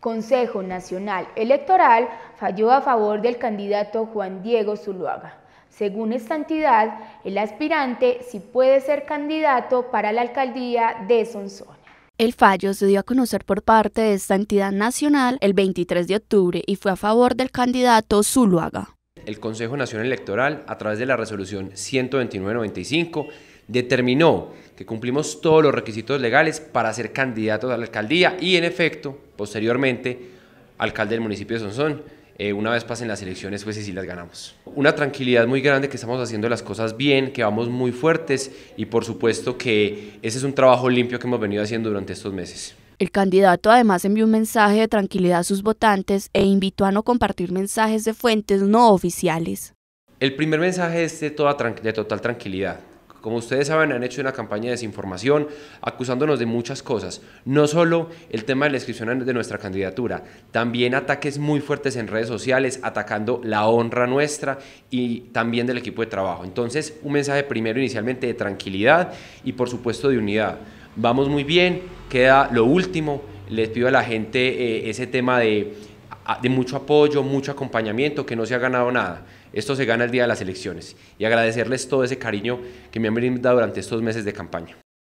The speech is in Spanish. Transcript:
Consejo Nacional Electoral falló a favor del candidato Juan Diego Zuluaga. Según esta entidad, el aspirante sí puede ser candidato para la alcaldía de Sonsón. El fallo se dio a conocer por parte de esta entidad nacional el 23 de octubre y fue a favor del candidato Zuluaga. El Consejo Nacional Electoral, a través de la resolución 12995, determinó que cumplimos todos los requisitos legales para ser candidatos a la alcaldía y en efecto, posteriormente, alcalde del municipio de Sonsón. Eh, una vez pasen las elecciones, pues sí, las ganamos. Una tranquilidad muy grande que estamos haciendo las cosas bien, que vamos muy fuertes y por supuesto que ese es un trabajo limpio que hemos venido haciendo durante estos meses. El candidato además envió un mensaje de tranquilidad a sus votantes e invitó a no compartir mensajes de fuentes no oficiales. El primer mensaje es de total tranquilidad. Como ustedes saben, han hecho una campaña de desinformación acusándonos de muchas cosas. No solo el tema de la inscripción de nuestra candidatura, también ataques muy fuertes en redes sociales, atacando la honra nuestra y también del equipo de trabajo. Entonces, un mensaje primero inicialmente de tranquilidad y por supuesto de unidad. Vamos muy bien, queda lo último. Les pido a la gente eh, ese tema de de mucho apoyo, mucho acompañamiento, que no se ha ganado nada. Esto se gana el día de las elecciones. Y agradecerles todo ese cariño que me han brindado durante estos meses de campaña.